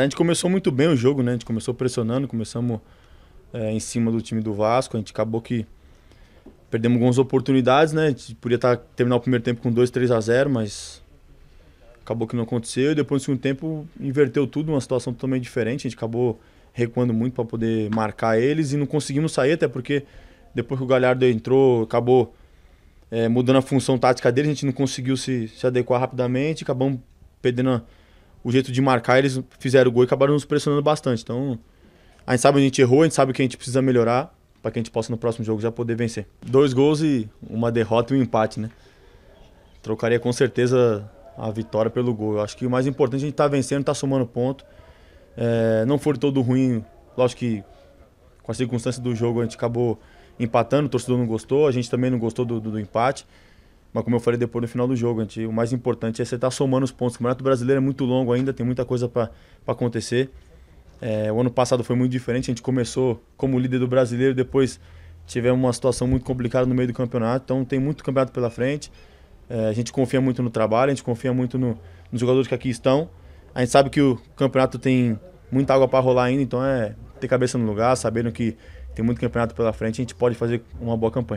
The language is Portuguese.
a gente começou muito bem o jogo, né? A gente começou pressionando, começamos é, em cima do time do Vasco. A gente acabou que perdemos algumas oportunidades, né? A gente podia tá, terminar o primeiro tempo com 2, 3 a 0, mas acabou que não aconteceu. E depois no segundo tempo inverteu tudo, uma situação totalmente diferente. A gente acabou recuando muito para poder marcar eles e não conseguimos sair, até porque depois que o Galhardo entrou, acabou é, mudando a função tática dele, a gente não conseguiu se, se adequar rapidamente, acabamos perdendo a o jeito de marcar, eles fizeram o gol e acabaram nos pressionando bastante. Então, a gente sabe onde a gente errou, a gente sabe o que a gente precisa melhorar para que a gente possa no próximo jogo já poder vencer. Dois gols e uma derrota e um empate, né? Trocaria com certeza a vitória pelo gol. Eu acho que o mais importante é a gente estar tá vencendo, estar tá somando ponto. É, não foi todo ruim, lógico que com a circunstância do jogo a gente acabou empatando, o torcedor não gostou, a gente também não gostou do, do, do empate. Mas como eu falei depois no final do jogo, gente, o mais importante é você estar tá somando os pontos. O Campeonato Brasileiro é muito longo ainda, tem muita coisa para acontecer. É, o ano passado foi muito diferente, a gente começou como líder do brasileiro, depois tivemos uma situação muito complicada no meio do campeonato, então tem muito campeonato pela frente. É, a gente confia muito no trabalho, a gente confia muito no, nos jogadores que aqui estão. A gente sabe que o campeonato tem muita água para rolar ainda, então é ter cabeça no lugar, sabendo que tem muito campeonato pela frente, a gente pode fazer uma boa campanha.